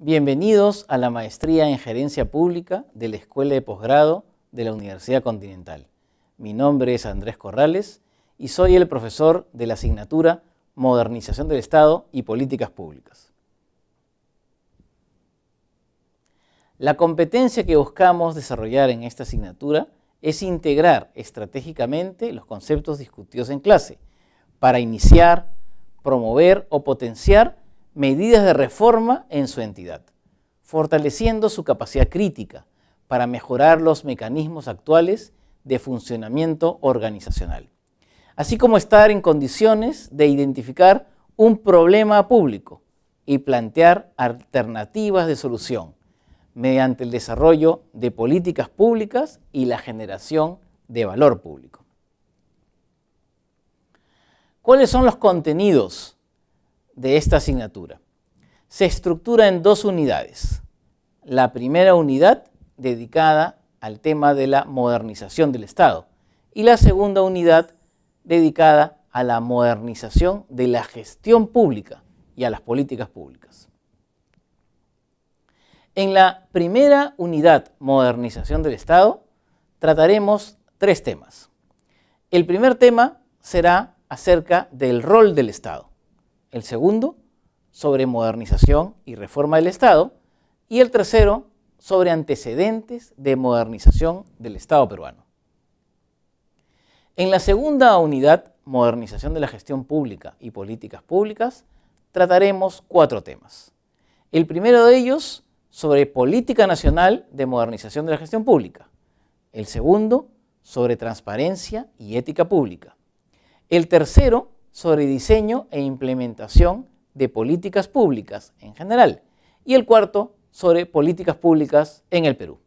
Bienvenidos a la Maestría en Gerencia Pública de la Escuela de Posgrado de la Universidad Continental. Mi nombre es Andrés Corrales y soy el profesor de la asignatura Modernización del Estado y Políticas Públicas. La competencia que buscamos desarrollar en esta asignatura es integrar estratégicamente los conceptos discutidos en clase para iniciar, promover o potenciar medidas de reforma en su entidad, fortaleciendo su capacidad crítica para mejorar los mecanismos actuales de funcionamiento organizacional, así como estar en condiciones de identificar un problema público y plantear alternativas de solución mediante el desarrollo de políticas públicas y la generación de valor público. ¿Cuáles son los contenidos de esta asignatura. Se estructura en dos unidades. La primera unidad dedicada al tema de la modernización del Estado y la segunda unidad dedicada a la modernización de la gestión pública y a las políticas públicas. En la primera unidad, modernización del Estado, trataremos tres temas. El primer tema será acerca del rol del Estado. El segundo, sobre modernización y reforma del Estado. Y el tercero, sobre antecedentes de modernización del Estado peruano. En la segunda unidad, modernización de la gestión pública y políticas públicas, trataremos cuatro temas. El primero de ellos, sobre política nacional de modernización de la gestión pública. El segundo, sobre transparencia y ética pública. El tercero, sobre diseño e implementación de políticas públicas en general y el cuarto sobre políticas públicas en el Perú.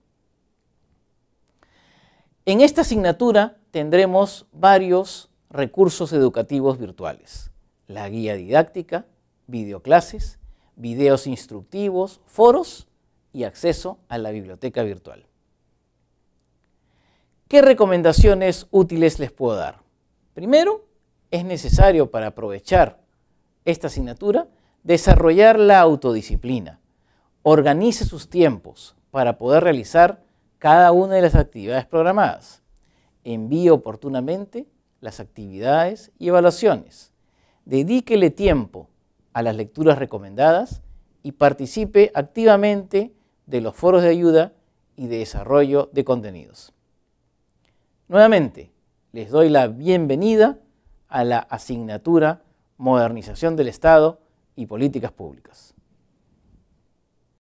En esta asignatura tendremos varios recursos educativos virtuales, la guía didáctica, videoclases, videos instructivos, foros y acceso a la biblioteca virtual. ¿Qué recomendaciones útiles les puedo dar? Primero, es necesario para aprovechar esta asignatura desarrollar la autodisciplina. Organice sus tiempos para poder realizar cada una de las actividades programadas. Envíe oportunamente las actividades y evaluaciones. Dedíquele tiempo a las lecturas recomendadas y participe activamente de los foros de ayuda y de desarrollo de contenidos. Nuevamente, les doy la bienvenida a la asignatura Modernización del Estado y Políticas Públicas.